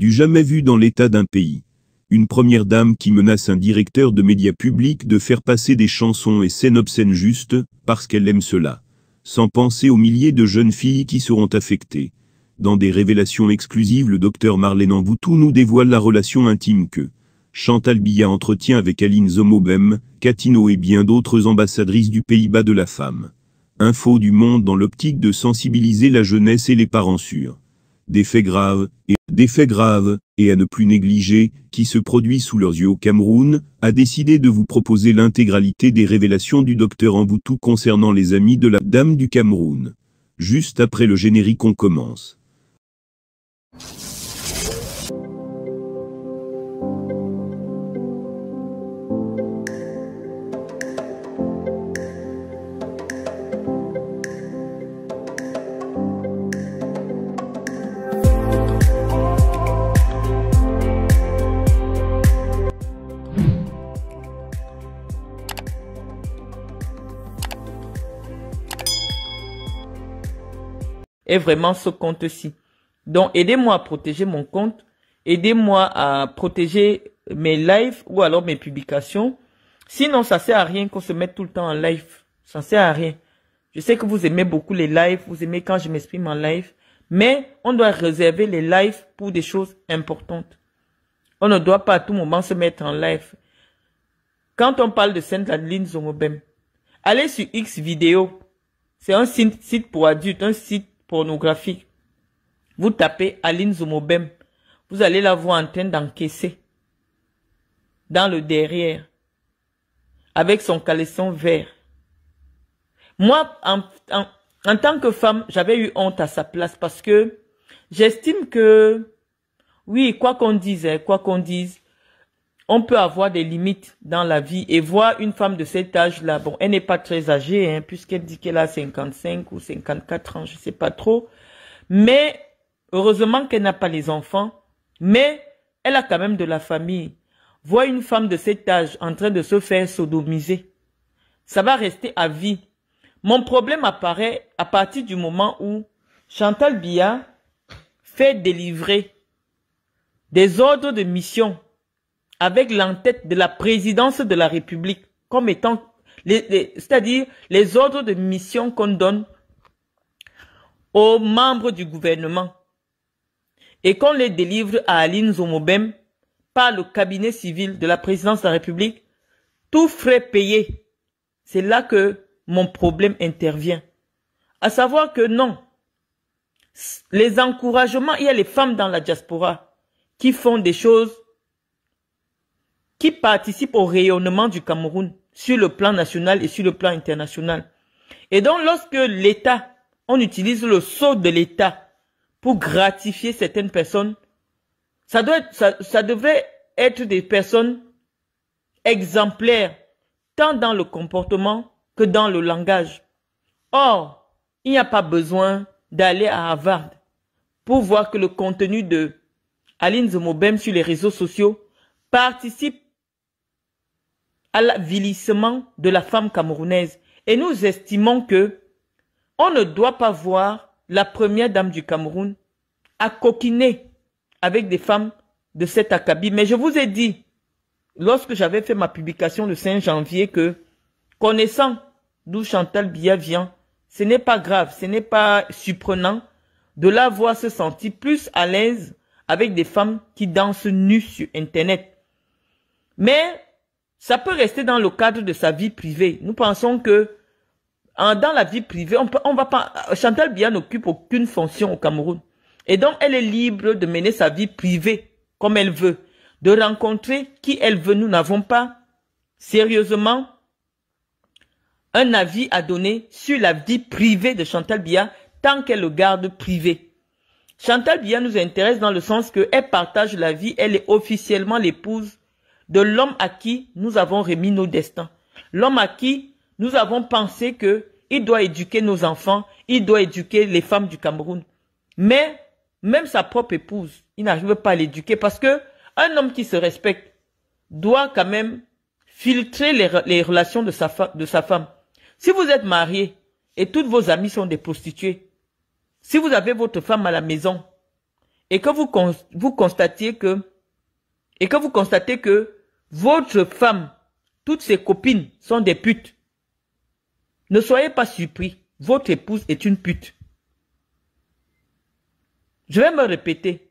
du jamais vu dans l'état d'un pays. Une première dame qui menace un directeur de médias publics de faire passer des chansons et scènes obscènes justes, parce qu'elle aime cela. Sans penser aux milliers de jeunes filles qui seront affectées. Dans des révélations exclusives, le docteur Marlène Amboutou nous dévoile la relation intime que Chantal Billa entretient avec Aline Zomobem, Catino et bien d'autres ambassadrices du Pays-Bas de la femme. Info du monde dans l'optique de sensibiliser la jeunesse et les parents sûrs. D'effets graves, et faits graves, et à ne plus négliger, qui se produit sous leurs yeux au Cameroun, a décidé de vous proposer l'intégralité des révélations du docteur Amboutou concernant les amis de la Dame du Cameroun. Juste après le générique on commence. est vraiment ce compte-ci. Donc, aidez-moi à protéger mon compte, aidez-moi à protéger mes lives ou alors mes publications. Sinon, ça sert à rien qu'on se mette tout le temps en live. Ça sert à rien. Je sais que vous aimez beaucoup les lives, vous aimez quand je m'exprime en live, mais on doit réserver les lives pour des choses importantes. On ne doit pas à tout moment se mettre en live. Quand on parle de Sainte-Adeline zomobem allez sur X vidéo. C'est un site pour adultes, un site pornographique, vous tapez Aline Zumobem, vous allez la voir en train d'encaisser dans le derrière avec son caleçon vert. Moi, en tant que femme, j'avais eu honte à sa place parce que j'estime que, oui, quoi qu'on dise, hein, quoi qu'on dise, on peut avoir des limites dans la vie et voir une femme de cet âge-là, bon, elle n'est pas très âgée, hein, puisqu'elle dit qu'elle a 55 ou 54 ans, je sais pas trop, mais heureusement qu'elle n'a pas les enfants, mais elle a quand même de la famille. Voir une femme de cet âge en train de se faire sodomiser, ça va rester à vie. Mon problème apparaît à partir du moment où Chantal Bia fait délivrer des ordres de mission avec l'entête de la présidence de la République comme étant, c'est-à-dire les ordres de mission qu'on donne aux membres du gouvernement et qu'on les délivre à Aline Zomobem par le cabinet civil de la présidence de la République, tout frais payé. C'est là que mon problème intervient. À savoir que non, les encouragements, il y a les femmes dans la diaspora qui font des choses qui participent au rayonnement du Cameroun sur le plan national et sur le plan international. Et donc, lorsque l'État, on utilise le sceau de l'État pour gratifier certaines personnes, ça, doit être, ça, devait être des personnes exemplaires, tant dans le comportement que dans le langage. Or, il n'y a pas besoin d'aller à Harvard pour voir que le contenu de Aline Zomobem sur les réseaux sociaux participe à l'avilissement de la femme camerounaise. Et nous estimons que on ne doit pas voir la première dame du Cameroun à coquiner avec des femmes de cet acabit. Mais je vous ai dit, lorsque j'avais fait ma publication le 5 janvier, que connaissant d'où Chantal Biya ce n'est pas grave, ce n'est pas surprenant de la voir se sentir plus à l'aise avec des femmes qui dansent nues sur Internet. Mais ça peut rester dans le cadre de sa vie privée. Nous pensons que en, dans la vie privée, on, va pas. Chantal Bia n'occupe aucune fonction au Cameroun. Et donc, elle est libre de mener sa vie privée comme elle veut, de rencontrer qui elle veut. Nous n'avons pas sérieusement un avis à donner sur la vie privée de Chantal Bia tant qu'elle le garde privé. Chantal Bia nous intéresse dans le sens qu'elle partage la vie, elle est officiellement l'épouse de l'homme à qui nous avons remis nos destins. L'homme à qui nous avons pensé que il doit éduquer nos enfants, il doit éduquer les femmes du Cameroun. Mais même sa propre épouse, il n'arrive pas à l'éduquer parce que un homme qui se respecte doit quand même filtrer les, relations de sa, de sa femme. Si vous êtes marié et toutes vos amis sont des prostituées, si vous avez votre femme à la maison et que vous, vous constatiez que et que vous constatez que votre femme, toutes ses copines sont des putes. Ne soyez pas surpris. Votre épouse est une pute. Je vais me répéter.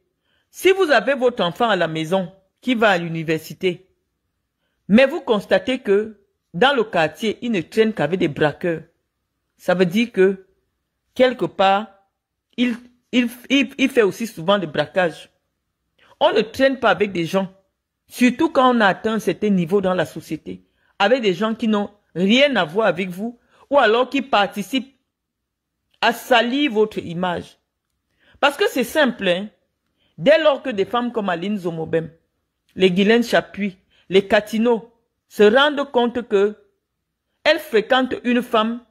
Si vous avez votre enfant à la maison qui va à l'université, mais vous constatez que dans le quartier, il ne traîne qu'avec des braqueurs, ça veut dire que quelque part, il, il, il, fait aussi souvent des braquages. On ne traîne pas avec des gens Surtout quand on atteint un niveau dans la société, avec des gens qui n'ont rien à voir avec vous, ou alors qui participent à salir votre image. Parce que c'est simple, hein. dès lors que des femmes comme Aline Zomobem, les Guylaine Chapuis, les Catino se rendent compte que elles fréquentent une femme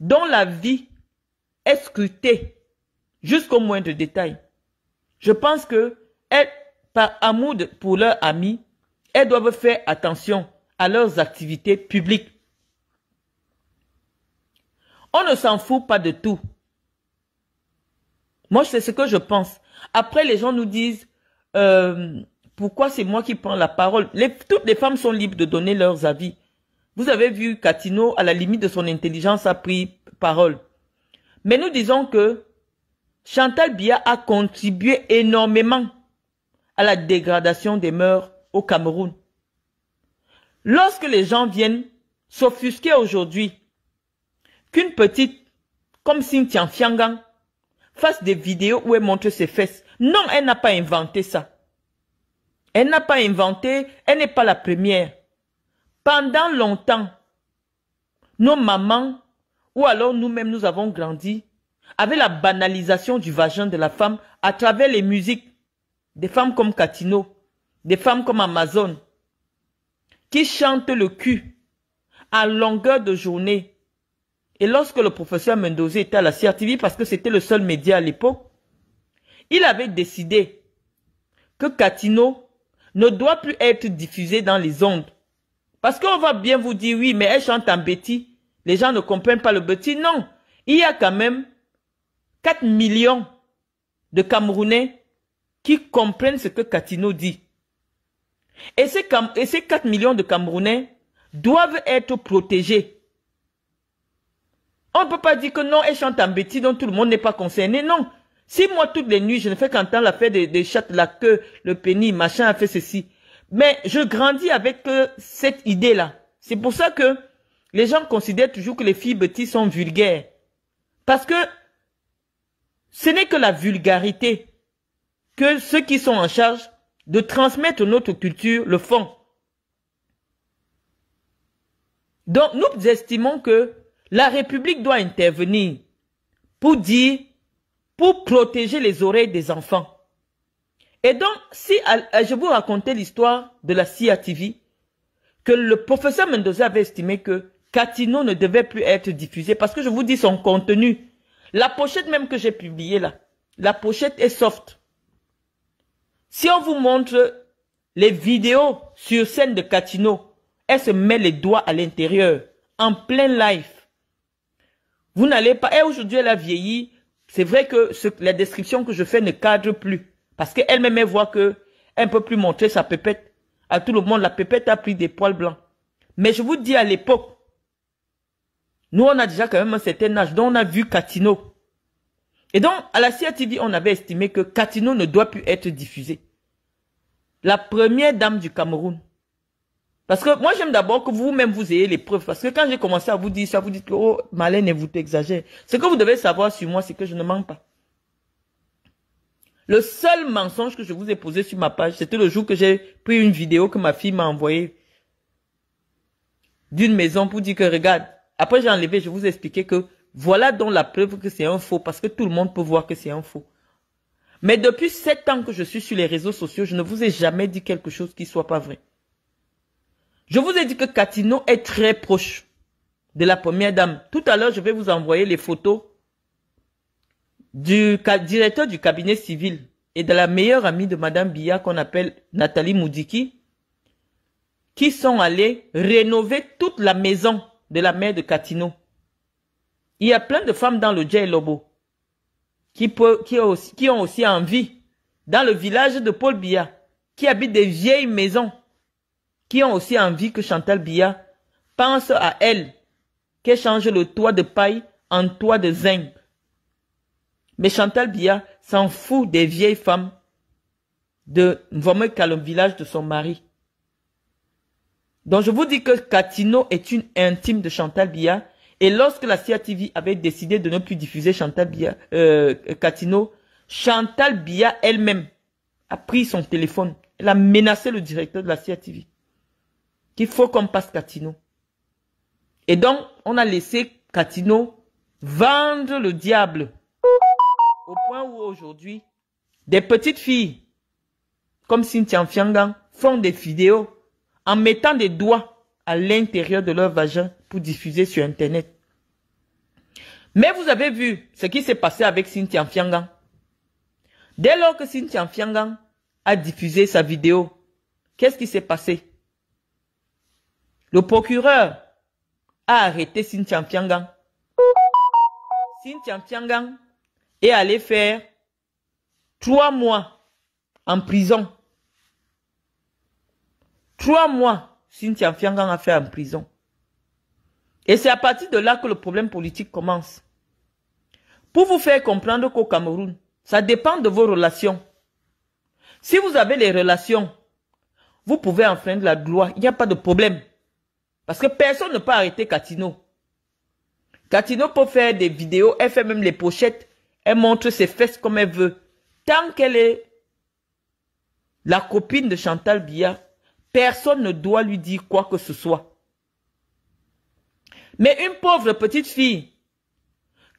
dont la vie est scrutée jusqu'au moindre détail. Je pense que par amour pour leurs amis, elles doivent faire attention à leurs activités publiques. On ne s'en fout pas de tout. Moi, c'est ce que je pense. Après, les gens nous disent, euh, pourquoi c'est moi qui prends la parole Toutes les femmes sont libres de donner leurs avis. Vous avez vu, Catino, à la limite de son intelligence, a pris parole. Mais nous disons que Chantal Bia a contribué énormément à la dégradation des mœurs au Cameroun. Lorsque les gens viennent s'offusquer aujourd'hui qu'une petite comme Cynthia Fiangang fasse des vidéos où elle montre ses fesses, non, elle n'a pas inventé ça. Elle n'a pas inventé, elle n'est pas la première. Pendant longtemps, nos mamans, ou alors nous-mêmes, nous avons grandi avec la banalisation du vagin de la femme à travers les musiques des femmes comme Catino, des femmes comme Amazon, qui chantent le cul à longueur de journée. Et lorsque le professeur Mendoza était à la CRTV, parce que c'était le seul média à l'époque, il avait décidé que Catino ne doit plus être diffusé dans les ondes. Parce qu'on va bien vous dire, oui, mais elle chante en bêtis. Les gens ne comprennent pas le bêtis. Non, il y a quand même 4 millions de Camerounais qui comprennent ce que Katino dit. Et ces, et ces 4 millions de Camerounais doivent être protégés. On ne peut pas dire que non, et chante en bêtise, dont tout le monde n'est pas concerné. Non. Si moi, toutes les nuits, je ne fais qu'entendre l'affaire des, des chattes, la queue, le pénis, machin a fait ceci. Mais je grandis avec euh, cette idée-là. C'est pour ça que les gens considèrent toujours que les filles bêtises sont vulgaires. Parce que ce n'est que la vulgarité que ceux qui sont en charge de transmettre notre culture le font. Donc nous estimons que la République doit intervenir pour dire, pour protéger les oreilles des enfants. Et donc, si je vous racontais l'histoire de la CIA TV, que le professeur Mendoza avait estimé que Catino ne devait plus être diffusé parce que je vous dis son contenu. La pochette même que j'ai publiée là, la pochette est soft. Si on vous montre les vidéos sur scène de Catino, elle se met les doigts à l'intérieur, en plein live. Vous n'allez pas... Et aujourd'hui, elle a vieilli. C'est vrai que la description que je fais ne cadre plus. Parce qu'elle-même, elle voit que elle ne peut plus montrer sa pépette. À tout le monde, la pépette a pris des poils blancs. Mais je vous dis, à l'époque, nous, on a déjà quand même un certain âge. dont on a vu Catino. Et donc, à la TV on avait estimé que Catino ne doit plus être diffusé la première dame du Cameroun. Parce que moi, j'aime d'abord que vous-même, vous ayez les preuves. Parce que quand j'ai commencé à vous dire ça, vous dites que, oh, Malène, vous t'exagère. Ce que vous devez savoir sur moi, c'est que je ne mens pas. Le seul mensonge que je vous ai posé sur ma page, c'était le jour que j'ai pris une vidéo que ma fille m'a envoyée d'une maison pour dire que, regarde, après j'ai enlevé, je vous ai expliqué que voilà donc la preuve que c'est un faux, parce que tout le monde peut voir que c'est un faux. Mais depuis sept ans que je suis sur les réseaux sociaux, je ne vous ai jamais dit quelque chose qui soit pas vrai. Je vous ai dit que Katino est très proche de la première dame. Tout à l'heure, je vais vous envoyer les photos du directeur du cabinet civil et de la meilleure amie de Madame Biya qu'on appelle Nathalie Moudiki, qui sont allés rénover toute la maison de la mère de Katino. Il y a plein de femmes dans le J-Lobo qui, peut, qui, ont aussi envie, dans le village de Paul Biya, qui habitent des vieilles maisons, qui ont aussi envie que Chantal Biya pense à elle, qu'elle change le toit de paille en toit de zinc. Mais Chantal Biya s'en fout des vieilles femmes de qu'à le village de son mari. Donc je vous dis que Katino est une intime de Chantal Biya et lorsque la CIA TV avait décidé de ne plus diffuser Chantal Bia, euh, Catino, Chantal Bia elle-même a pris son téléphone. Elle a menacé le directeur de la CIA TV. Qu'il faut qu'on passe Catino. Et donc, on a laissé Catino vendre le diable. Au point où aujourd'hui, des petites filles, comme Cynthia Fiangan, font des vidéos en mettant des doigts à l'intérieur de leur vagin pour diffuser sur Internet. Mais vous avez vu ce qui s'est passé avec Cynthia Fiangan. Dès lors que Cynthia Fiangan a diffusé sa vidéo, qu'est-ce qui s'est passé Le procureur a arrêté Cynthia Fiangan. Cynthia Fiangan est allé faire trois mois en prison. Trois mois Cynthia Fiangan a fait en prison. Et c'est à partir de là que le problème politique commence. Pour vous faire comprendre qu'au Cameroun, ça dépend de vos relations. Si vous avez les relations, vous pouvez enfreindre la loi. Il n'y a pas de problème. Parce que personne ne peut arrêter Katino. Katino peut faire des vidéos, elle fait même les pochettes, elle montre ses fesses comme elle veut. Tant qu'elle est la copine de Chantal Biya. Personne ne doit lui dire quoi que ce soit. Mais une pauvre petite fille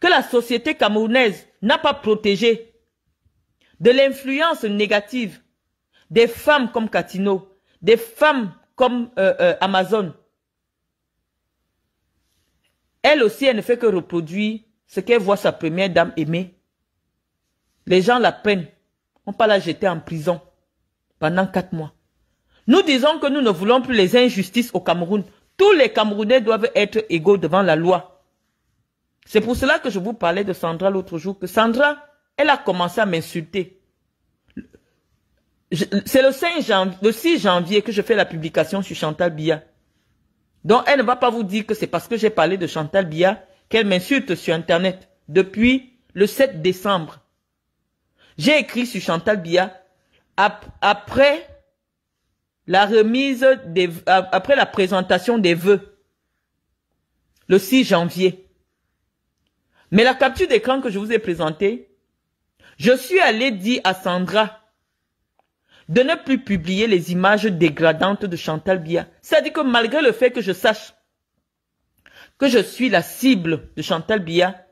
que la société camerounaise n'a pas protégée de l'influence négative des femmes comme Katino, des femmes comme euh, euh, Amazon, elle aussi, elle ne fait que reproduire ce qu'elle voit sa première dame aimer. Les gens la peinent. On peut la jeter en prison pendant quatre mois. Nous disons que nous ne voulons plus les injustices au Cameroun. Tous les Camerounais doivent être égaux devant la loi. C'est pour cela que je vous parlais de Sandra l'autre jour, que Sandra, elle a commencé à m'insulter. C'est le, le 6 janvier que je fais la publication sur Chantal Bia. Donc, elle ne va pas vous dire que c'est parce que j'ai parlé de Chantal Bia qu'elle m'insulte sur Internet depuis le 7 décembre. J'ai écrit sur Chantal Bia après la remise après la présentation des vœux, le 6 janvier. Mais la capture d'écran que je vous ai présentée, je suis allé dire à Sandra de ne plus publier les images dégradantes de Chantal Bia. C'est-à-dire que malgré le fait que je sache que je suis la cible de Chantal Bia,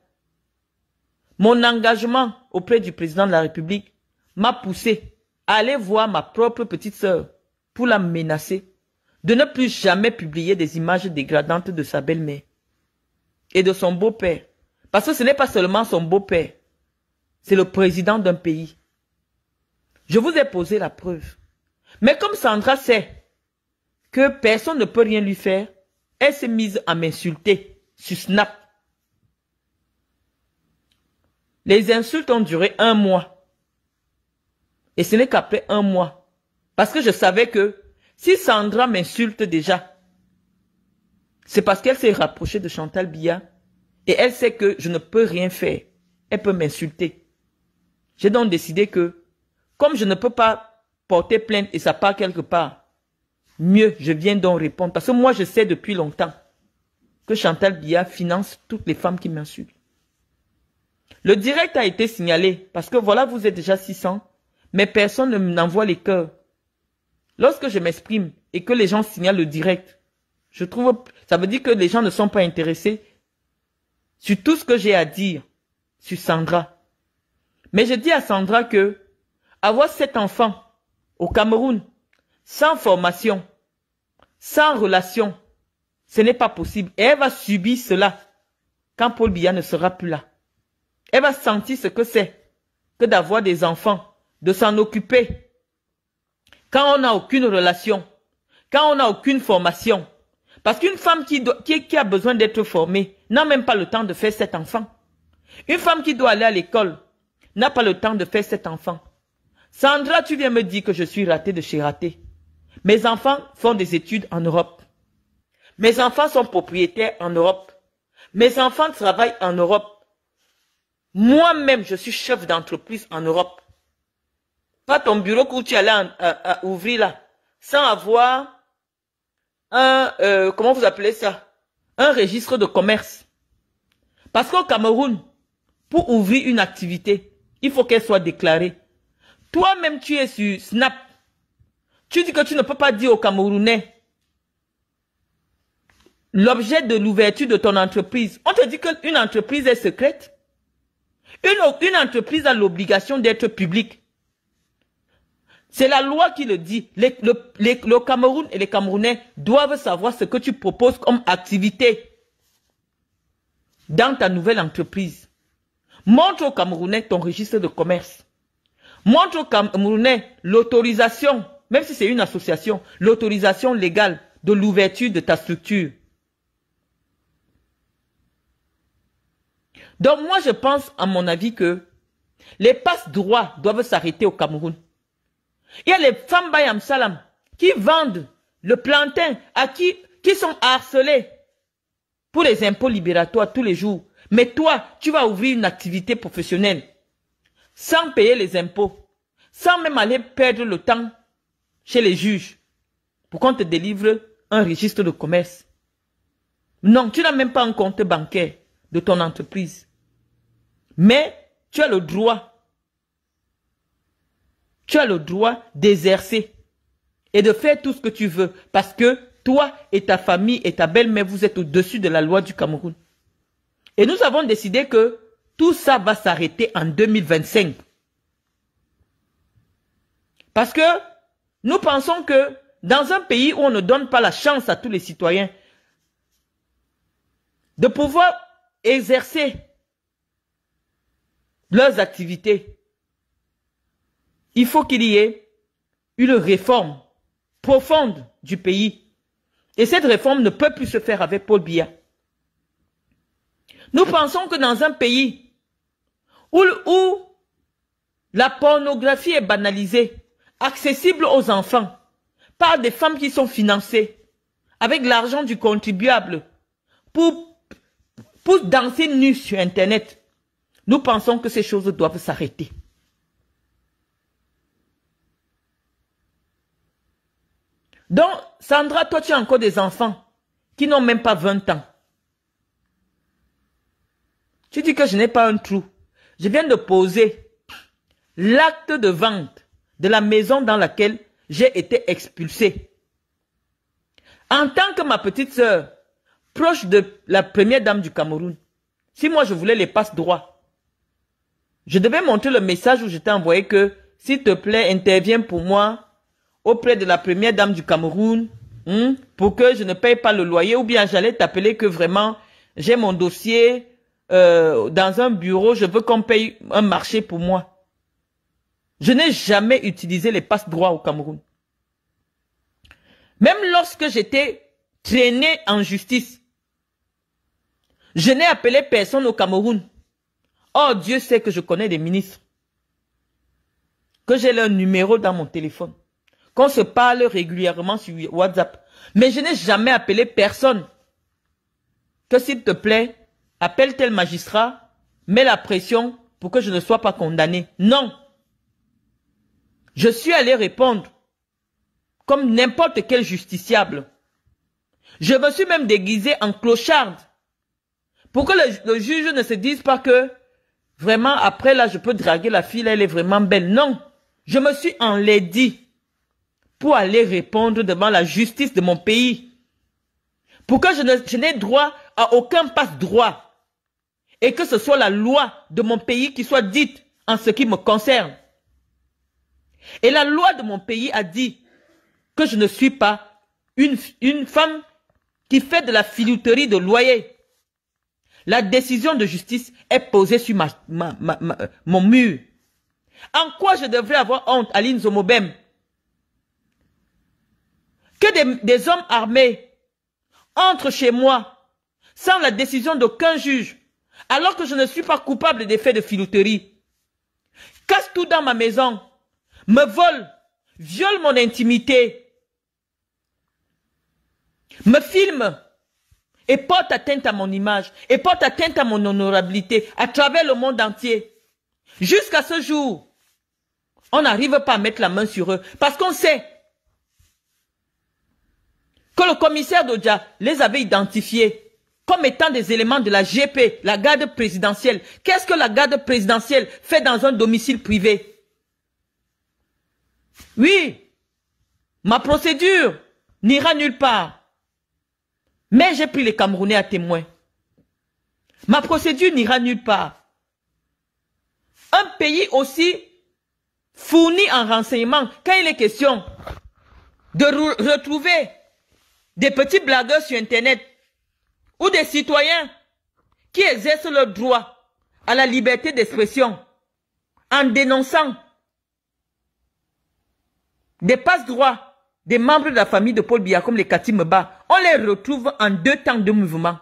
mon engagement auprès du président de la République m'a poussé à aller voir ma propre petite sœur pour la menacer de ne plus jamais publier des images dégradantes de sa belle-mère et de son beau-père. Parce que ce n'est pas seulement son beau-père, c'est le président d'un pays. Je vous ai posé la preuve. Mais comme Sandra sait que personne ne peut rien lui faire, elle s'est mise à m'insulter sur Snap. Les insultes ont duré un mois. Et ce n'est qu'après un mois parce que je savais que si Sandra m'insulte déjà, c'est parce qu'elle s'est rapprochée de Chantal Bia et elle sait que je ne peux rien faire. Elle peut m'insulter. J'ai donc décidé que, comme je ne peux pas porter plainte et ça part quelque part, mieux, je viens donc répondre. Parce que moi, je sais depuis longtemps que Chantal Bia finance toutes les femmes qui m'insultent. Le direct a été signalé parce que voilà, vous êtes déjà 600, mais personne ne m'envoie les cœurs. Lorsque je m'exprime et que les gens signalent le direct, je trouve, ça veut dire que les gens ne sont pas intéressés sur tout ce que j'ai à dire sur Sandra. Mais je dis à Sandra que avoir sept enfants au Cameroun, sans formation, sans relation, ce n'est pas possible. Et elle va subir cela quand Paul Biya ne sera plus là. Elle va sentir ce que c'est que d'avoir des enfants, de s'en occuper, quand on n'a aucune relation, quand on n'a aucune formation. Parce qu'une femme qui, qui, a besoin d'être formée n'a même pas le temps de faire cet enfant. Une femme qui doit aller à l'école n'a pas le temps de faire cet enfant. Sandra, tu viens me dire que je suis ratée de chez ratée. Mes enfants font des études en Europe. Mes enfants sont propriétaires en Europe. Mes enfants travaillent en Europe. Moi-même, je suis chef d'entreprise en Europe. Pas ton bureau que tu allais à, ouvrir là, sans avoir un, euh, comment vous appelez ça Un registre de commerce. Parce qu'au Cameroun, pour ouvrir une activité, il faut qu'elle soit déclarée. Toi-même, tu es sur Snap. Tu dis que tu ne peux pas dire aux Camerounais l'objet de l'ouverture de ton entreprise. On te dit qu'une entreprise est secrète. Une, une entreprise a l'obligation d'être publique. C'est la loi qui le dit. le, le Cameroun et les Camerounais doivent savoir ce que tu proposes comme activité dans ta nouvelle entreprise. Montre aux Camerounais ton registre de commerce. Montre aux Camerounais l'autorisation, même si c'est une association, l'autorisation légale de l'ouverture de ta structure. Donc moi, je pense, à mon avis, que les passes droits doivent s'arrêter au Cameroun. Il y a les femmes Bayam Salam qui vendent le plantain à qui, qui sont harcelées pour les impôts libératoires tous les jours. Mais toi, tu vas ouvrir une activité professionnelle sans payer les impôts, sans même aller perdre le temps chez les juges pour qu'on te délivre un registre de commerce. Non, tu n'as même pas un compte bancaire de ton entreprise. Mais tu as le droit tu as le droit d'exercer et de faire tout ce que tu veux parce que toi et ta famille et ta belle-mère, vous êtes au-dessus de la loi du Cameroun. Et nous avons décidé que tout ça va s'arrêter en 2025. Parce que nous pensons que dans un pays où on ne donne pas la chance à tous les citoyens de pouvoir exercer leurs activités, il faut qu'il y ait une réforme profonde du pays. Et cette réforme ne peut plus se faire avec Paul Biya. Nous pensons que dans un pays où, la pornographie est banalisée, accessible aux enfants, par des femmes qui sont financées avec l'argent du contribuable pour, pour danser nu sur Internet, nous pensons que ces choses doivent s'arrêter. Donc, Sandra, toi, tu as encore des enfants qui n'ont même pas 20 ans. Tu dis que je n'ai pas un trou. Je viens de poser l'acte de vente de la maison dans laquelle j'ai été expulsé. En tant que ma petite sœur, proche de la première dame du Cameroun, si moi je voulais les passe droits, je devais montrer le message où je t'ai envoyé que, s'il te plaît, interviens pour moi auprès de la première dame du Cameroun hmm, pour que je ne paye pas le loyer ou bien j'allais t'appeler que vraiment j'ai mon dossier euh, dans un bureau, je veux qu'on paye un marché pour moi. Je n'ai jamais utilisé les passes droits au Cameroun. Même lorsque j'étais traîné en justice, je n'ai appelé personne au Cameroun. Oh, Dieu sait que je connais des ministres. Que j'ai leur numéro dans mon téléphone qu'on se parle régulièrement sur WhatsApp. Mais je n'ai jamais appelé personne. Que s'il te plaît, appelle tel magistrat, mets la pression pour que je ne sois pas condamné. Non. Je suis allé répondre comme n'importe quel justiciable. Je me suis même déguisé en clocharde pour que le, juge ne se dise pas que vraiment après là je peux draguer la fille, elle est vraiment belle. Non, je me suis enlaidie pour aller répondre devant la justice de mon pays. Pour que je n'ai droit à aucun passe-droit et que ce soit la loi de mon pays qui soit dite en ce qui me concerne. Et la loi de mon pays a dit que je ne suis pas une, femme qui fait de la filouterie de loyer. La décision de justice est posée sur ma, mon mur. En quoi je devrais avoir honte, Aline Zomobem que des, hommes armés entrent chez moi sans la décision d'aucun juge, alors que je ne suis pas coupable des faits de filouterie, casse tout dans ma maison, me vole, viole mon intimité, me filme et porte atteinte à mon image, et porte atteinte à mon honorabilité à travers le monde entier. Jusqu'à ce jour, on n'arrive pas à mettre la main sur eux parce qu'on sait que le commissaire Dodja les avait identifiés comme étant des éléments de la GP, la garde présidentielle. Qu'est-ce que la garde présidentielle fait dans un domicile privé Oui, ma procédure n'ira nulle part. Mais j'ai pris les Camerounais à témoin. Ma procédure n'ira nulle part. Un pays aussi fourni en renseignement quand il est question de retrouver des petits blagueurs sur Internet ou des citoyens qui exercent leur droit à la liberté d'expression en dénonçant des passe-droits des membres de la famille de Paul Biya comme les Katimba, on les retrouve en deux temps de mouvement.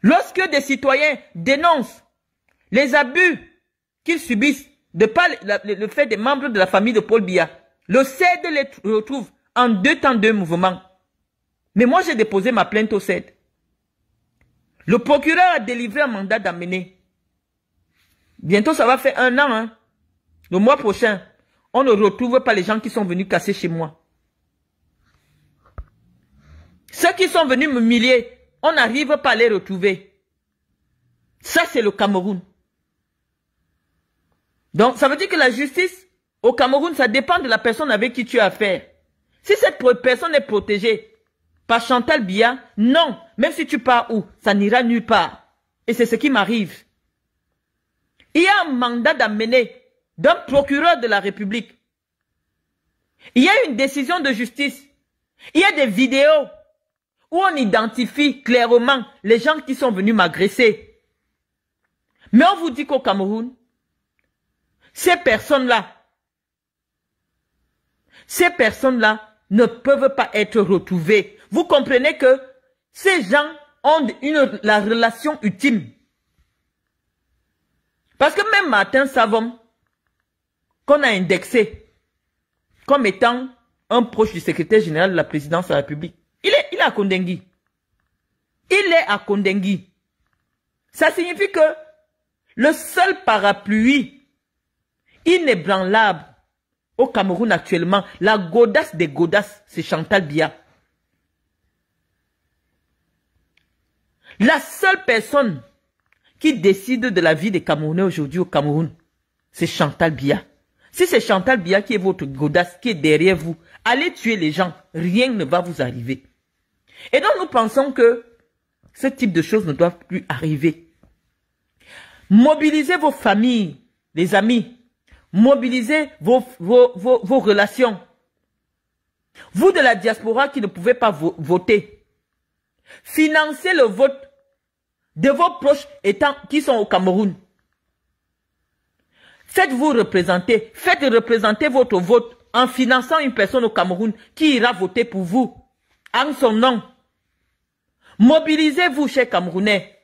Lorsque des citoyens dénoncent les abus qu'ils subissent de par le fait des membres de la famille de Paul Biya, le CED les retrouve en deux temps deux mouvements. Mais moi, j'ai déposé ma plainte au CED. Le procureur a délivré un mandat d'amener. Bientôt, ça va faire un an. Hein. Le mois prochain, on ne retrouve pas les gens qui sont venus casser chez moi. Ceux qui sont venus m'humilier, on n'arrive pas à les retrouver. Ça, c'est le Cameroun. Donc, ça veut dire que la justice au Cameroun, ça dépend de la personne avec qui tu as affaire. Si cette personne est protégée par Chantal Bia, non, même si tu pars où, ça n'ira nulle part. Et c'est ce qui m'arrive. Il y a un mandat d'amener d'un procureur de la République. Il y a une décision de justice. Il y a des vidéos où on identifie clairement les gens qui sont venus m'agresser. Mais on vous dit qu'au Cameroun, ces personnes-là, ces personnes-là ne peuvent pas être retrouvés. Vous comprenez que ces gens ont une, la relation ultime. Parce que même Martin Savon, qu'on a indexé comme étant un proche du secrétaire général de la présidence de la République, il est, il est à Kondengui. Il est à Kondengui. Ça signifie que le seul parapluie inébranlable au Cameroun actuellement, la godasse des godasses, c'est Chantal Bia. La seule personne qui décide de la vie des Camerounais aujourd'hui au Cameroun, c'est Chantal Bia. Si c'est Chantal Bia qui est votre godasse, qui est derrière vous, allez tuer les gens, rien ne va vous arriver. Et donc nous pensons que ce type de choses ne doivent plus arriver. Mobilisez vos familles, les amis, Mobilisez vos, relations. Vous de la diaspora qui ne pouvez pas voter, financez le vote de vos proches étant, qui sont au Cameroun. Faites-vous représenter, faites représenter votre vote en finançant une personne au Cameroun qui ira voter pour vous, en son nom. Mobilisez-vous, chers Camerounais.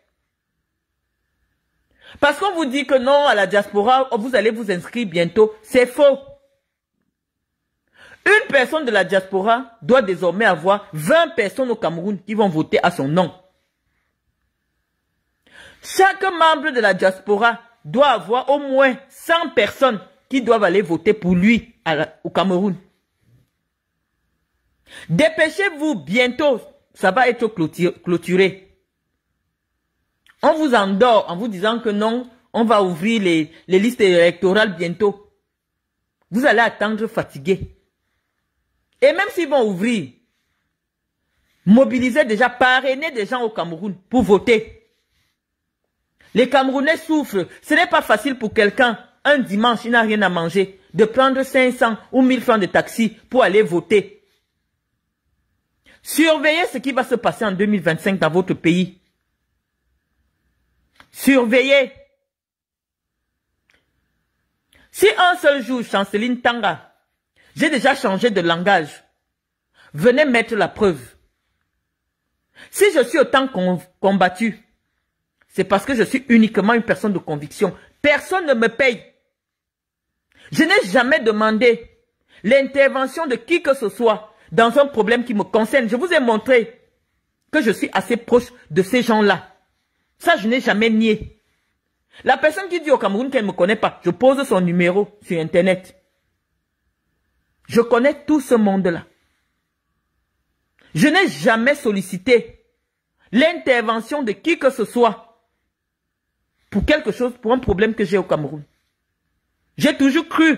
Parce qu'on vous dit que non, à la diaspora, vous allez vous inscrire bientôt. C'est faux. Une personne de la diaspora doit désormais avoir 20 personnes au Cameroun qui vont voter à son nom. Chaque membre de la diaspora doit avoir au moins 100 personnes qui doivent aller voter pour lui au Cameroun. Dépêchez-vous bientôt, ça va être clôturé. On vous endort en vous disant que non, on va ouvrir les, listes électorales bientôt. Vous allez attendre fatigué. Et même s'ils vont ouvrir, mobilisez déjà, parrainez des gens au Cameroun pour voter. Les Camerounais souffrent. Ce n'est pas facile pour quelqu'un, un dimanche, il n'a rien à manger, de prendre 500 ou 1000 francs de taxi pour aller voter. Surveillez ce qui va se passer en 2025 dans votre pays. Surveillez. Si un seul jour, Chanceline Tanga, j'ai déjà changé de langage, venez mettre la preuve. Si je suis autant combattu, c'est parce que je suis uniquement une personne de conviction. Personne ne me paye. Je n'ai jamais demandé l'intervention de qui que ce soit dans un problème qui me concerne. Je vous ai montré que je suis assez proche de ces gens-là. Ça, je n'ai jamais nié. La personne qui dit au Cameroun qu'elle ne me connaît pas, je pose son numéro sur Internet. Je connais tout ce monde-là. Je n'ai jamais sollicité l'intervention de qui que ce soit pour quelque chose, pour un problème que j'ai au Cameroun. J'ai toujours cru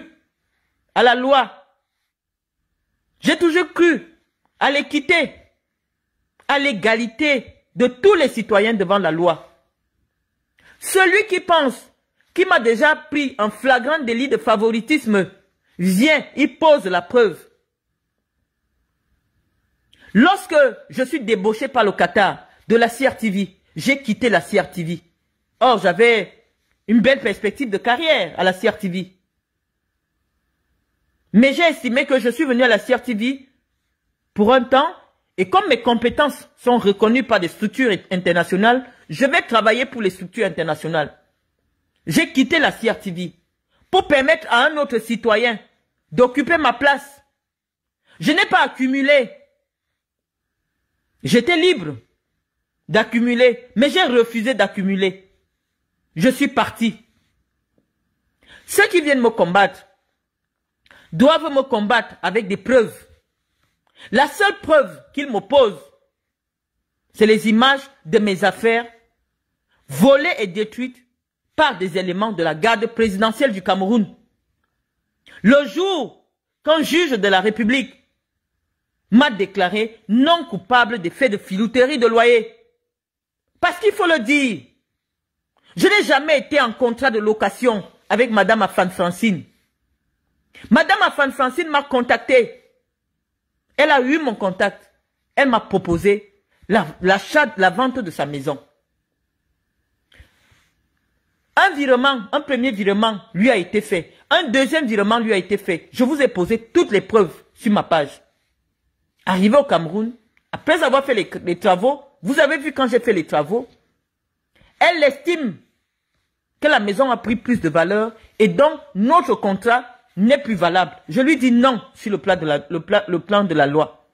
à la loi. J'ai toujours cru à l'équité, à l'égalité de tous les citoyens devant la loi. Celui qui pense, qui m'a déjà pris un flagrant délit de favoritisme, vient, il pose la preuve. Lorsque je suis débauché par le Qatar de la CRTV, j'ai quitté la CRTV. Or, j'avais une belle perspective de carrière à la CRTV. Mais j'ai estimé que je suis venu à la CRTV pour un temps et comme mes compétences sont reconnues par des structures internationales, je vais travailler pour les structures internationales. J'ai quitté la CRTV pour permettre à un autre citoyen d'occuper ma place. Je n'ai pas accumulé. J'étais libre d'accumuler, mais j'ai refusé d'accumuler. Je suis parti. Ceux qui viennent me combattre doivent me combattre avec des preuves. La seule preuve qu'il m'oppose, c'est les images de mes affaires volées et détruites par des éléments de la garde présidentielle du Cameroun. Le jour qu'un juge de la République m'a déclaré non coupable des faits de filouterie de loyer. Parce qu'il faut le dire, je n'ai jamais été en contrat de location avec Madame Afan Francine. Madame Afan Francine m'a contacté elle a eu mon contact. Elle m'a proposé l'achat, la, vente de sa maison. Un virement, un premier virement lui a été fait. Un deuxième virement lui a été fait. Je vous ai posé toutes les preuves sur ma page. Arrivé au Cameroun, après avoir fait les travaux, vous avez vu quand j'ai fait les travaux, elle estime que la maison a pris plus de valeur et donc notre contrat n'est plus valable. Je lui dis non sur le plan de la, le plan, le plan de la loi.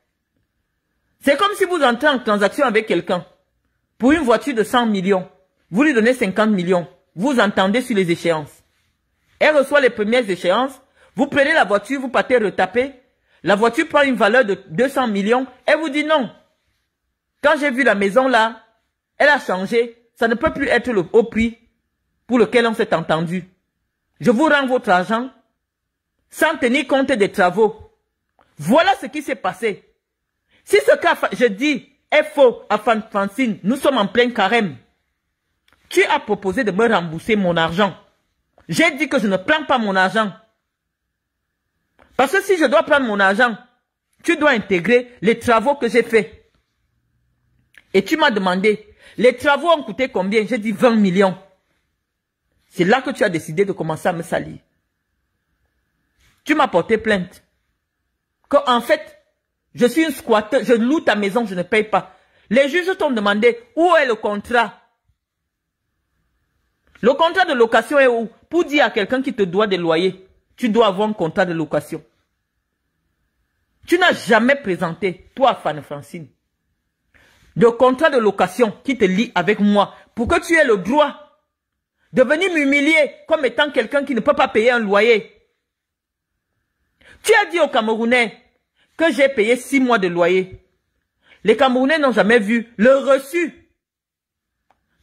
C'est comme si vous entrez en transaction avec quelqu'un pour une voiture de 100 millions. Vous lui donnez 50 millions. Vous entendez sur les échéances. Elle reçoit les premières échéances. Vous prenez la voiture, vous partez retaper. La voiture prend une valeur de 200 millions. Elle vous dit non. Quand j'ai vu la maison là, elle a changé. Ça ne peut plus être le haut prix pour lequel on s'est entendu. Je vous rends votre argent sans tenir compte des travaux. Voilà ce qui s'est passé. Si ce que je dis est faux à Francine, nous sommes en plein carême. Tu as proposé de me rembourser mon argent. J'ai dit que je ne prends pas mon argent. Parce que si je dois prendre mon argent, tu dois intégrer les travaux que j'ai faits. Et tu m'as demandé, les travaux ont coûté combien J'ai dit 20 millions. C'est là que tu as décidé de commencer à me salir. Tu m'as porté plainte. Que en fait, je suis un squatter, je loue ta maison, je ne paye pas. Les juges t'ont demandé où est le contrat. Le contrat de location est où Pour dire à quelqu'un qui te doit des loyers, tu dois avoir un contrat de location. Tu n'as jamais présenté, toi, Fan Francine, de contrat de location qui te lie avec moi pour que tu aies le droit de venir m'humilier comme étant quelqu'un qui ne peut pas payer un loyer. Tu as dit aux Camerounais que j'ai payé six mois de loyer. Les Camerounais n'ont jamais vu le reçu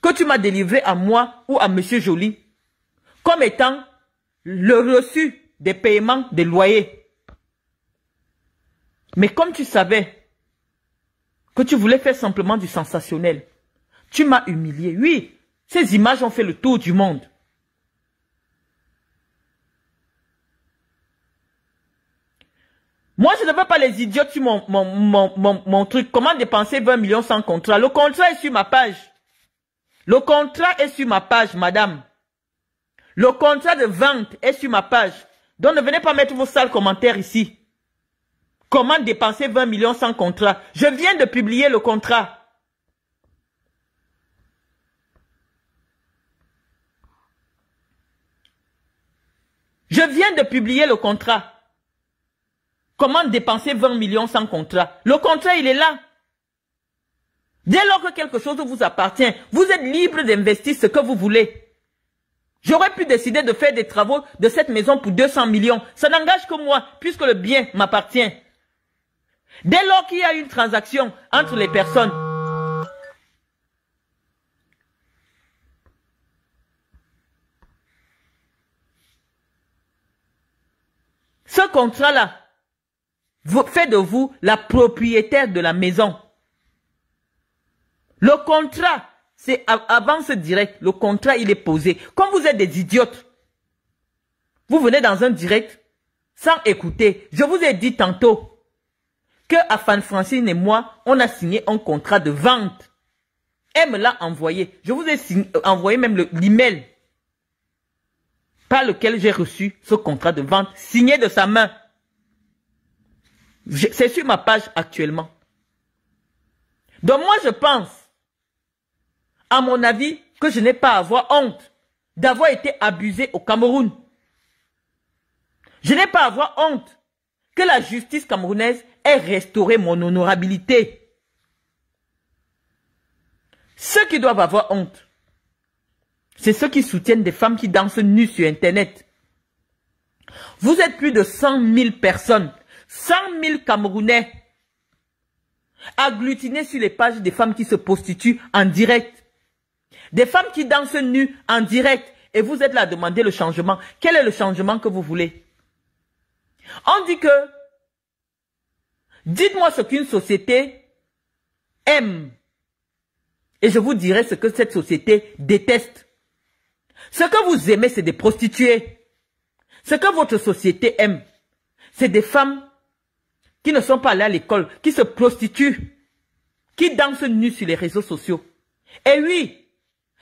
que tu m'as délivré à moi ou à Monsieur Joly comme étant le reçu des paiements des loyers. Mais comme tu savais que tu voulais faire simplement du sensationnel, tu m'as humilié. Oui, ces images ont fait le tour du monde. Moi, je ne veux pas les idiots sur mon, mon, mon, mon, truc. Comment dépenser 20 millions sans contrat Le contrat est sur ma page. Le contrat est sur ma page, madame. Le contrat de vente est sur ma page. Donc ne venez pas mettre vos sales commentaires ici. Comment dépenser 20 millions sans contrat Je viens de publier le contrat. Je viens de publier le contrat. Comment dépenser 20 millions sans contrat Le contrat, il est là. Dès lors que quelque chose vous appartient, vous êtes libre d'investir ce que vous voulez. J'aurais pu décider de faire des travaux de cette maison pour 200 millions. Ça n'engage que moi, puisque le bien m'appartient. Dès lors qu'il y a une transaction entre les personnes, ce contrat-là, faites de vous la propriétaire de la maison. Le contrat, c'est avant ce direct. Le contrat, il est posé. Comme vous êtes des idiotes, vous venez dans un direct sans écouter. Je vous ai dit tantôt que Afan Francine et moi, on a signé un contrat de vente. Elle me l'a envoyé. Je vous ai euh, envoyé même l'email mail par lequel j'ai reçu ce contrat de vente signé de sa main. C'est sur ma page actuellement. Donc moi, je pense, à mon avis, que je n'ai pas à avoir honte d'avoir été abusé au Cameroun. Je n'ai pas à avoir honte que la justice camerounaise ait restauré mon honorabilité. Ceux qui doivent avoir honte, c'est ceux qui soutiennent des femmes qui dansent nues sur Internet. Vous êtes plus de 100 000 personnes 100 000 Camerounais agglutinés sur les pages des femmes qui se prostituent en direct. Des femmes qui dansent nues en direct. Et vous êtes là à demander le changement. Quel est le changement que vous voulez On dit que, dites-moi ce qu'une société aime. Et je vous dirai ce que cette société déteste. Ce que vous aimez, c'est des prostituées. Ce que votre société aime, c'est des femmes qui ne sont pas allés à l'école, qui se prostituent, qui dansent nus sur les réseaux sociaux. Et oui,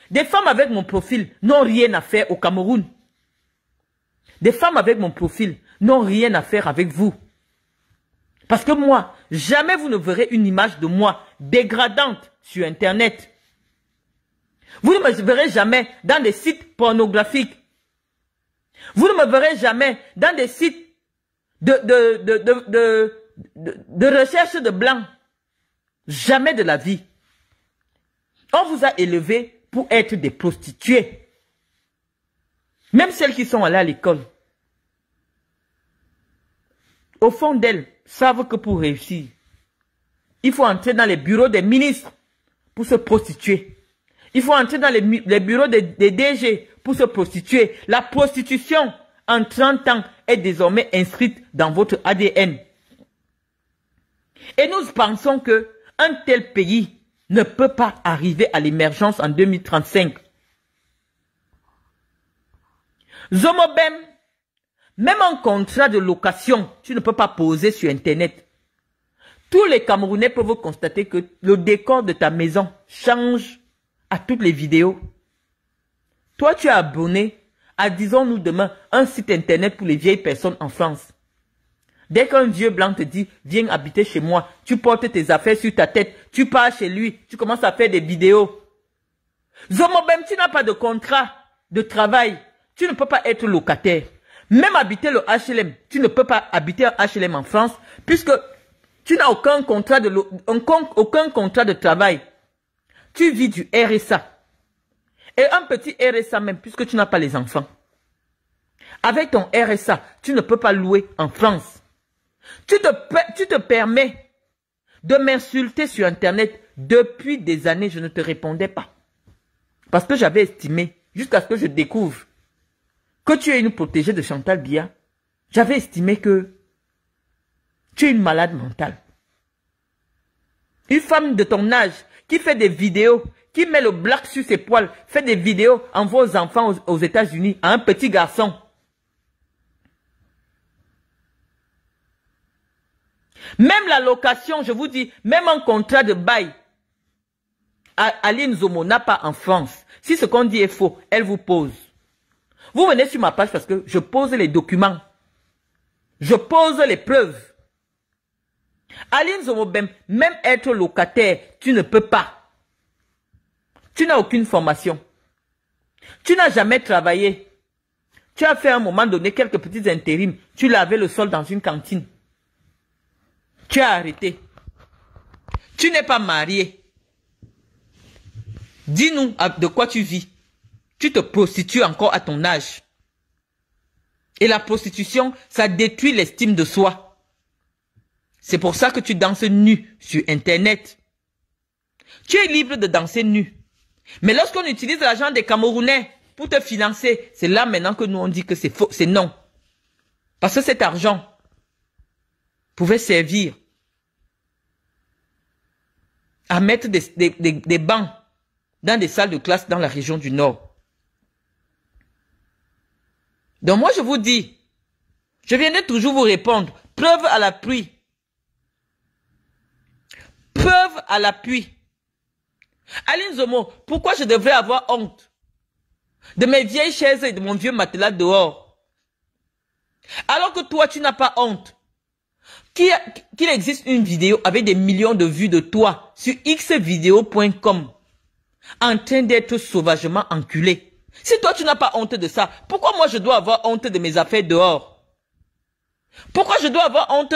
des femmes avec mon profil n'ont rien à faire au Cameroun. Des femmes avec mon profil n'ont rien à faire avec vous. Parce que moi, jamais vous ne verrez une image de moi dégradante sur Internet. Vous ne me verrez jamais dans des sites pornographiques. Vous ne me verrez jamais dans des sites de, de, de de, recherche de blanc. Jamais de la vie. On vous a élevé pour être des prostituées. Même celles qui sont allées à l'école. Au fond d'elles, savent que pour réussir, il faut entrer dans les bureaux des ministres pour se prostituer. Il faut entrer dans les, bureaux des DG pour se prostituer. La prostitution, en 30 ans, est désormais inscrite dans votre ADN. Et nous pensons qu'un tel pays ne peut pas arriver à l'émergence en 2035. Zomobem, même en contrat de location, tu ne peux pas poser sur Internet. Tous les Camerounais peuvent constater que le décor de ta maison change à toutes les vidéos. Toi, tu es abonné à, disons-nous demain, un site Internet pour les vieilles personnes en France. Dès qu'un vieux blanc te dit, viens habiter chez moi, tu portes tes affaires sur ta tête, tu pars chez lui, tu commences à faire des vidéos. Zomo même tu n'as pas de contrat de travail. Tu ne peux pas être locataire. Même habiter le HLM, tu ne peux pas habiter un HLM en France puisque tu n'as aucun contrat de aucun contrat de travail. Tu vis du RSA. Et un petit RSA même puisque tu n'as pas les enfants. Avec ton RSA, tu ne peux pas louer en France. Tu te, permets de m'insulter sur Internet. Depuis des années, je ne te répondais pas. Parce que j'avais estimé, jusqu'à ce que je découvre que tu es une protégée de Chantal Bia, j'avais estimé que tu es une malade mentale. Une femme de ton âge qui fait des vidéos, qui met le black sur ses poils, fait des vidéos, envoie aux enfants aux États-Unis à un petit garçon Même la location, je vous dis, même un contrat de bail, Aline Zomo n'a pas en France. Si ce qu'on dit est faux, elle vous pose. Vous venez sur ma page parce que je pose les documents. Je pose les preuves. Aline Zomo, ben, même être locataire, tu ne peux pas. Tu n'as aucune formation. Tu n'as jamais travaillé. Tu as fait à un moment donné quelques petits intérims. Tu lavais le sol dans une cantine. Tu as arrêté. Tu n'es pas marié. Dis-nous ah, de quoi tu vis. Tu te prostitues encore à ton âge. Et la prostitution, ça détruit l'estime de soi. C'est pour ça que tu danses nu sur Internet. Tu es libre de danser nu. Mais lorsqu'on utilise l'argent des Camerounais pour te financer, c'est là maintenant que nous on dit que c'est faux, c'est non. Parce que cet argent, pouvait servir à mettre des, des, des, bancs dans des salles de classe dans la région du Nord. Donc moi, je vous dis, je viendrai toujours vous répondre, preuve à l'appui. Preuve à l'appui. Aline Zomo, pourquoi je devrais avoir honte de mes vieilles chaises et de mon vieux matelas dehors Alors que toi, tu n'as pas honte qu'il existe une vidéo avec des millions de vues de toi sur xvideo.com en train d'être sauvagement enculé. Si toi tu n'as pas honte de ça, pourquoi moi je dois avoir honte de mes affaires dehors Pourquoi je dois avoir honte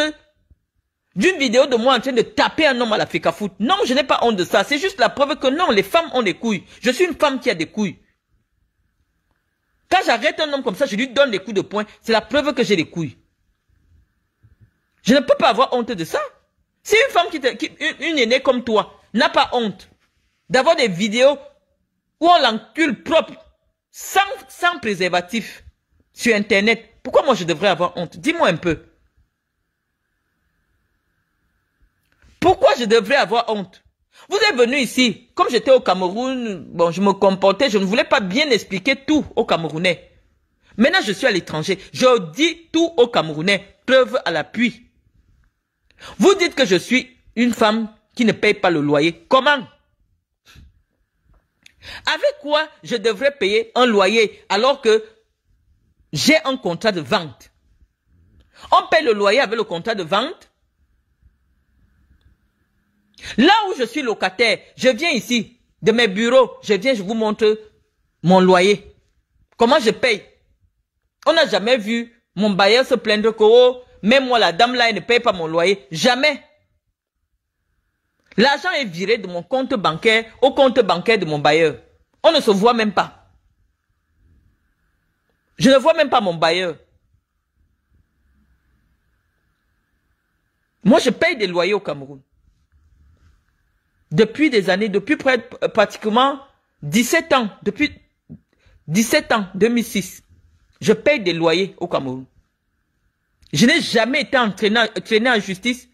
d'une vidéo de moi en train de taper un homme à la foot Non, je n'ai pas honte de ça. C'est juste la preuve que non, les femmes ont des couilles. Je suis une femme qui a des couilles. Quand j'arrête un homme comme ça, je lui donne des coups de poing. C'est la preuve que j'ai des couilles. Je ne peux pas avoir honte de ça. Si une femme qui, une, aînée comme toi n'a pas honte d'avoir des vidéos où on l'encule propre, sans, sans préservatif, sur Internet, pourquoi moi je devrais avoir honte Dis-moi un peu. Pourquoi je devrais avoir honte Vous êtes venu ici, comme j'étais au Cameroun, bon, je me comportais, je ne voulais pas bien expliquer tout aux Camerounais. Maintenant, je suis à l'étranger. Je dis tout aux Camerounais. Preuve à l'appui. Vous dites que je suis une femme qui ne paye pas le loyer. Comment Avec quoi je devrais payer un loyer alors que j'ai un contrat de vente On paye le loyer avec le contrat de vente Là où je suis locataire, je viens ici, de mes bureaux, je viens, je vous montre mon loyer. Comment je paye On n'a jamais vu mon bailleur se plaindre que oh, même moi, la dame là, elle ne paye pas mon loyer. Jamais. L'argent est viré de mon compte bancaire au compte bancaire de mon bailleur. On ne se voit même pas. Je ne vois même pas mon bailleur. Moi, je paye des loyers au Cameroun. Depuis des années, depuis euh, pratiquement 17 ans, depuis 17 ans, 2006, je paye des loyers au Cameroun. Je n'ai jamais été entraîné, en justice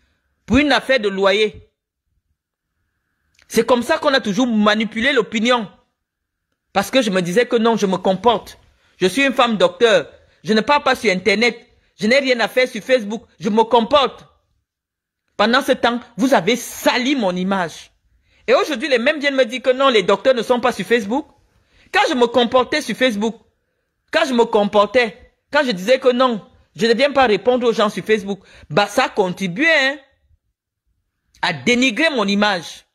pour une affaire de loyer. C'est comme ça qu'on a toujours manipulé l'opinion. Parce que je me disais que non, je me comporte. Je suis une femme docteur. Je ne parle pas sur Internet. Je n'ai rien à faire sur Facebook. Je me comporte. Pendant ce temps, vous avez sali mon image. Et aujourd'hui, les mêmes viennent me dire que non, les docteurs ne sont pas sur Facebook. Quand je me comportais sur Facebook, quand je me comportais, quand je disais que non, je ne viens pas répondre aux gens sur Facebook. Bah, ça contribue hein, à dénigrer mon image.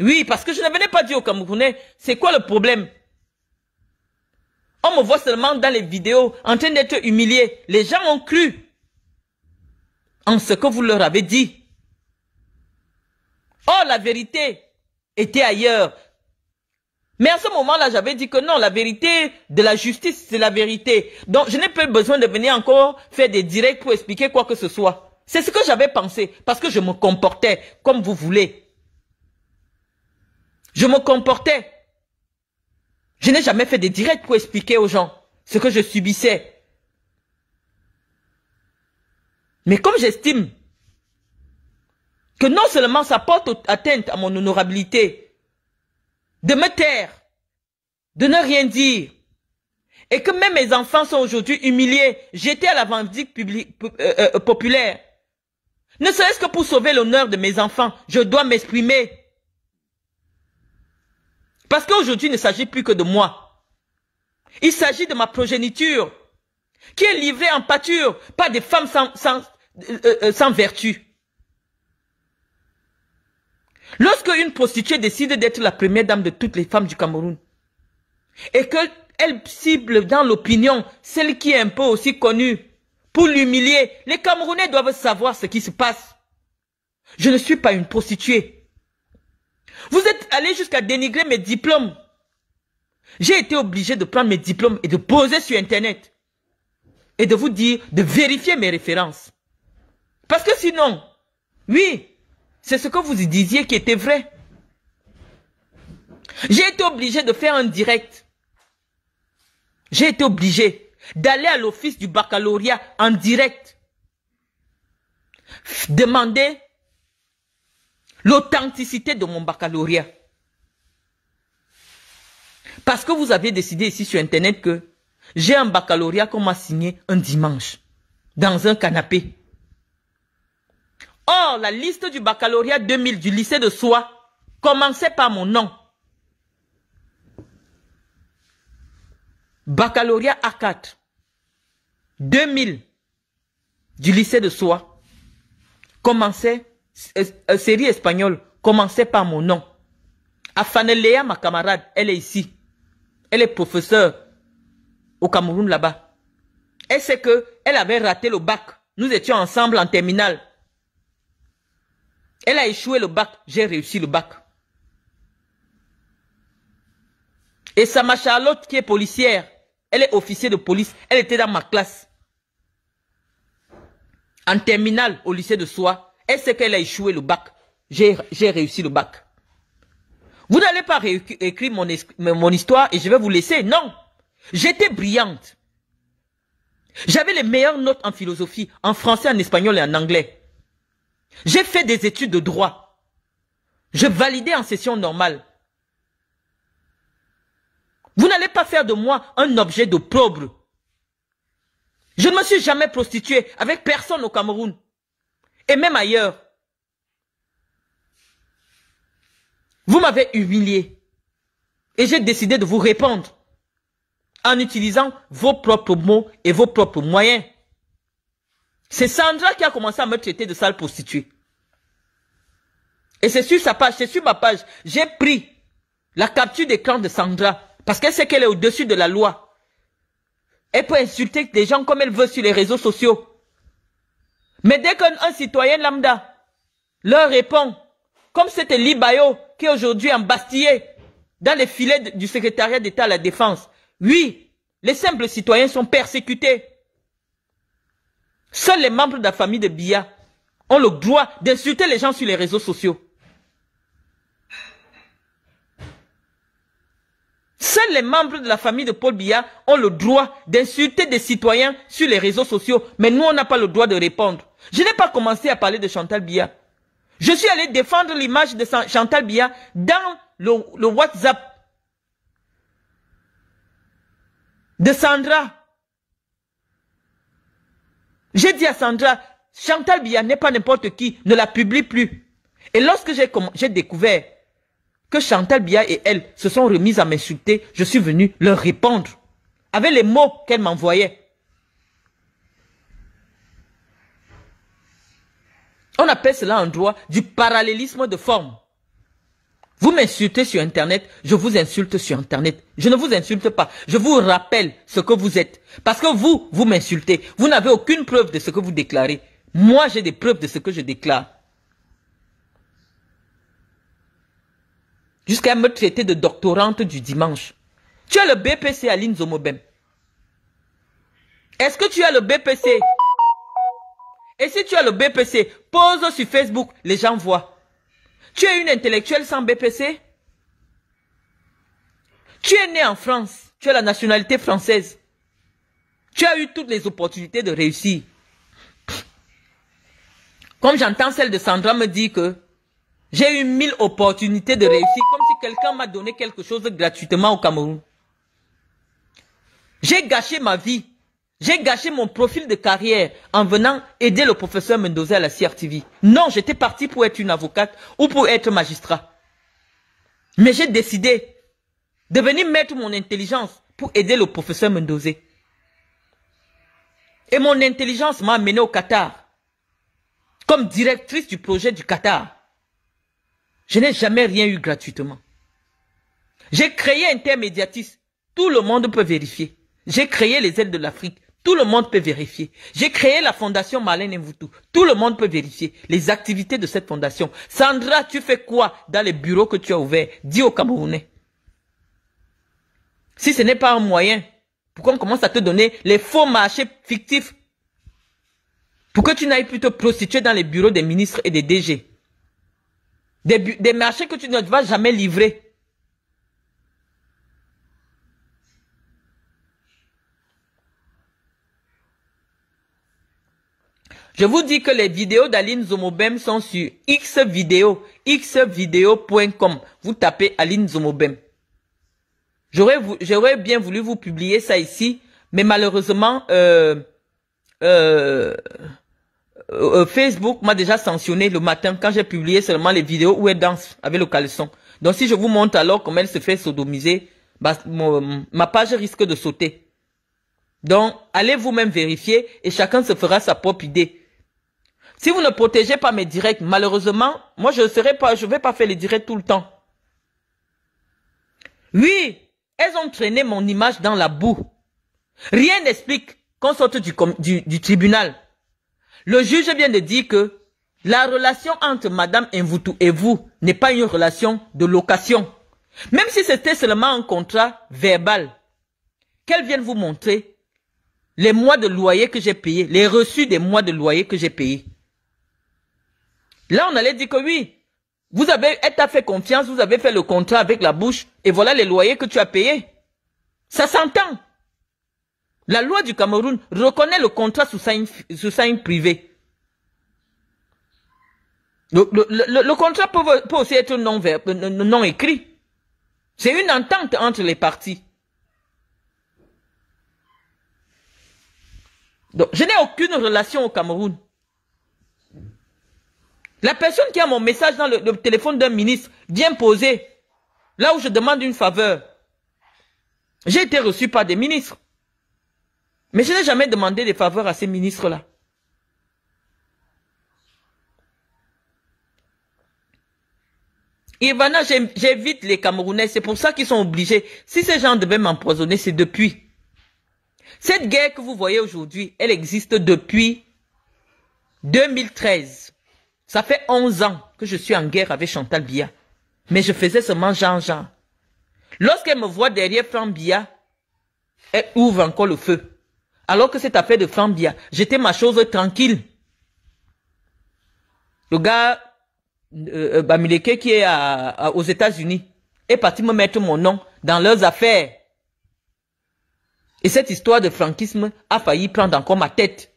Oui, parce que je ne venais pas dire aux Camerounais, c'est quoi le problème On me voit seulement dans les vidéos en train d'être humilié. Les gens ont cru en ce que vous leur avez dit. Or, la vérité était ailleurs. Mais à ce moment-là, j'avais dit que non, la vérité de la justice, c'est la vérité. Donc, je n'ai pas besoin de venir encore faire des directs pour expliquer quoi que ce soit. C'est ce que j'avais pensé, parce que je me comportais comme vous voulez. Je me comportais. Je n'ai jamais fait des directs pour expliquer aux gens ce que je subissais. Mais comme j'estime que non seulement ça porte atteinte à mon honorabilité, de me taire, de ne rien dire. Et que même mes enfants sont aujourd'hui humiliés, j'étais à la vendique euh, euh, euh, populaire. Ne serait-ce que pour sauver l'honneur de mes enfants, je dois m'exprimer. Parce qu'aujourd'hui, il ne s'agit plus que de moi. Il s'agit de ma progéniture, qui est livrée en pâture pas des femmes sans, sans vertu. Lorsque une prostituée décide d'être la première dame de toutes les femmes du Cameroun, et qu'elle cible dans l'opinion celle qui est un peu aussi connue pour l'humilier, les Camerounais doivent savoir ce qui se passe. Je ne suis pas une prostituée. Vous êtes allé jusqu'à dénigrer mes diplômes. J'ai été obligé de prendre mes diplômes et de poser sur Internet. Et de vous dire, de vérifier mes références. Parce que sinon, oui, c'est ce que vous disiez qui était vrai. J'ai été obligé de faire un direct. J'ai été obligé d'aller à l'office du baccalauréat en direct. Demander l'authenticité de mon baccalauréat. Parce que vous avez décidé ici sur Internet que j'ai un baccalauréat qu'on m'a signé un dimanche dans un canapé. Or, la liste du baccalauréat 2000 du lycée de Soie commençait par mon nom. Baccalauréat A4. 2000 du lycée de Soie commençait, euh, série espagnole, commençait par mon nom. Afanelea, ma camarade, elle est ici. Elle est professeure au Cameroun là-bas. Elle sait que elle avait raté le bac. Nous étions ensemble en terminale. Elle a échoué le bac, j'ai réussi le bac. Et ma Charlotte, qui est policière, elle est officier de police, elle était dans ma classe. En terminale, au lycée de Soie, elle sait qu'elle a échoué le bac. J'ai réussi le bac. Vous n'allez pas réécrire mon histoire et je vais vous laisser. Non, j'étais brillante. J'avais les meilleures notes en philosophie, en français, en espagnol et en anglais. J'ai fait des études de droit. Je validais en session normale. Vous n'allez pas faire de moi un objet de probre. Je ne me suis jamais prostituée avec personne au Cameroun. Et même ailleurs. Vous m'avez humilié. Et j'ai décidé de vous répondre en utilisant vos propres mots et vos propres moyens. C'est Sandra qui a commencé à me traiter de sale prostituée. Et c'est sur sa page, c'est sur ma page. J'ai pris la capture d'écran de Sandra parce qu'elle sait qu'elle est au-dessus de la loi. Elle peut insulter des gens comme elle veut sur les réseaux sociaux. Mais dès qu'un citoyen lambda leur répond, comme c'était Libayo qui est aujourd'hui embastillé dans les filets du secrétariat d'État à la défense, oui, les simples citoyens sont persécutés. Seuls les membres de la famille de Bia ont le droit d'insulter les gens sur les réseaux sociaux. Seuls les membres de la famille de Paul Biya ont le droit d'insulter des citoyens sur les réseaux sociaux, mais nous, on n'a pas le droit de répondre. Je n'ai pas commencé à parler de Chantal Biya. Je suis allé défendre l'image de Chantal Biya dans le WhatsApp de Sandra. J'ai dit à Sandra, Chantal Biya n'est pas n'importe qui, ne la publie plus. Et lorsque j'ai découvert que Chantal Biya et elle se sont remises à m'insulter, je suis venu leur répondre avec les mots qu'elle m'envoyait. On appelle cela un droit du parallélisme de forme. Vous m'insultez sur Internet, je vous insulte sur Internet. Je ne vous insulte pas. Je vous rappelle ce que vous êtes. Parce que vous, vous m'insultez. Vous n'avez aucune preuve de ce que vous déclarez. Moi, j'ai des preuves de ce que je déclare. Jusqu'à me traiter de doctorante du dimanche. Tu as le BPC à Zomobem. Est-ce que tu as le BPC Et si tu as le BPC, pose sur Facebook, les gens voient. Tu es une intellectuelle sans BPC Tu es né en France. Tu as la nationalité française. Tu as eu toutes les opportunités de réussir. Comme j'entends celle de Sandra me dire que j'ai eu mille opportunités de réussir, comme si quelqu'un m'a donné quelque chose gratuitement au Cameroun. J'ai gâché ma vie j'ai gâché mon profil de carrière en venant aider le professeur Mendoza à la CRTV. Non, j'étais parti pour être une avocate ou pour être magistrat. Mais j'ai décidé de venir mettre mon intelligence pour aider le professeur Mendoza. Et mon intelligence m'a amené au Qatar comme directrice du projet du Qatar. Je n'ai jamais rien eu gratuitement. J'ai créé Intermédiatis. Tout le monde peut vérifier. J'ai créé les aides de l'Afrique. Tout le monde peut vérifier. J'ai créé la fondation Marlène Mvoutou. Tout le monde peut vérifier les activités de cette fondation. Sandra, tu fais quoi dans les bureaux que tu as ouverts Dis aux Camerounais. Si ce n'est pas un moyen pourquoi on commence à te donner les faux marchés fictifs, pour que tu n'ailles plus te prostituer dans les bureaux des ministres et des DG, des marchés que tu ne vas jamais livrer, Je vous dis que les vidéos d'Aline Zomobem sont sur xvideo, xvideo.com. Vous tapez Aline Zomobem. J'aurais bien voulu vous publier ça ici, mais malheureusement, euh, euh, euh, Facebook m'a déjà sanctionné le matin quand j'ai publié seulement les vidéos où elle danse avec le caleçon. Donc si je vous montre alors comment elle se fait sodomiser, bah, ma page risque de sauter. Donc, allez vous-même vérifier et chacun se fera sa propre idée. Si vous ne protégez pas mes directs, malheureusement, moi je serai pas, je vais pas faire les directs tout le temps. Oui, elles ont traîné mon image dans la boue. Rien n'explique qu'on sorte du, tribunal. Le juge vient de dire que la relation entre Madame Mvutu et vous n'est pas une relation de location. Même si c'était seulement un contrat verbal, qu'elle vienne vous montrer les mois de loyer que j'ai payé, les reçus des mois de loyer que j'ai payés. Là, on allait dire que oui, vous avez, elle t'a fait confiance, vous avez fait le contrat avec la bouche, et voilà les loyers que tu as payés. Ça s'entend. La loi du Cameroun reconnaît le contrat sous signe, sous privé. Le, le, contrat peut, aussi être euh, non, non écrit. C'est une entente entre les parties. Donc, je n'ai aucune relation au Cameroun. La personne qui a mon message dans le, téléphone d'un ministre vient poser là où je demande une faveur. J'ai été reçu par des ministres. Mais je n'ai jamais demandé des faveurs à ces ministres-là. Ivana, j'évite les Camerounais. C'est pour ça qu'ils sont obligés. Si ces gens devaient m'empoisonner, c'est depuis. Cette guerre que vous voyez aujourd'hui, elle existe depuis 2013. Ça fait 11 ans que je suis en guerre avec Chantal Bia. Mais je faisais seulement Jean-Jean. Lorsqu'elle me voit derrière Franck Bia, elle ouvre encore le feu. Alors que cette affaire de Franck Bia, j'étais ma chose tranquille. Le gars euh, euh, Bamileke qui est aux États-Unis est parti me mettre mon nom dans leurs affaires. Et cette histoire de franquisme a failli prendre encore ma tête.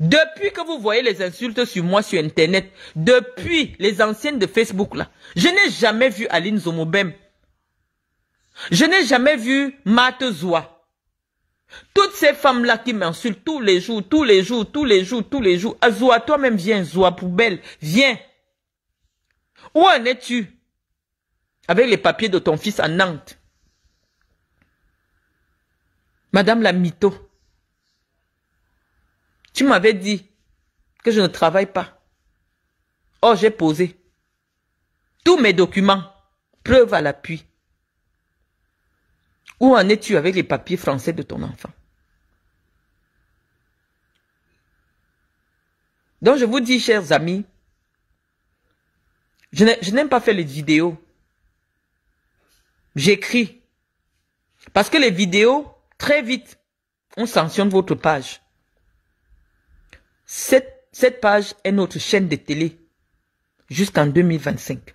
Depuis que vous voyez les insultes sur moi sur Internet, depuis les anciennes de Facebook là, je n'ai jamais vu Aline Zomobem. Je n'ai jamais vu Marthe Zoua. Toutes ces femmes-là qui m'insultent tous les jours, tous les jours, tous les jours, tous les jours. Zoua, toi-même, viens, Zoua, poubelle, viens. Où en es-tu avec les papiers de ton fils à Nantes Madame la Mito. Tu m'avais dit que je ne travaille pas. Or, j'ai posé tous mes documents, preuve à l'appui. Où en es-tu avec les papiers français de ton enfant Donc je vous dis, chers amis, je n'aime pas faire les vidéos. J'écris. Parce que les vidéos, très vite, on sanctionne votre page. Cette, page est notre chaîne de télé jusqu'en 2025.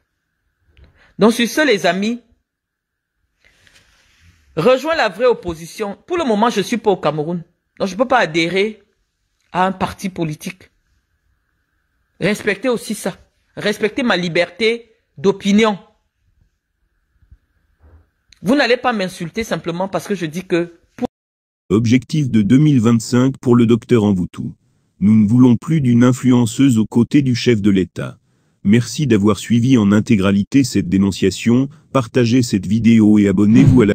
Donc sur ce, les amis, rejoins la vraie opposition. Pour le moment, je suis pas au Cameroun. Donc je ne peux pas adhérer à un parti politique. Respectez aussi ça. Respectez ma liberté d'opinion. Vous n'allez pas m'insulter simplement parce que je dis que... Objectif de 2025 pour le docteur Envoutou. Nous ne voulons plus d'une influenceuse aux côtés du chef de l'État. Merci d'avoir suivi en intégralité cette dénonciation, partagez cette vidéo et abonnez-vous à la...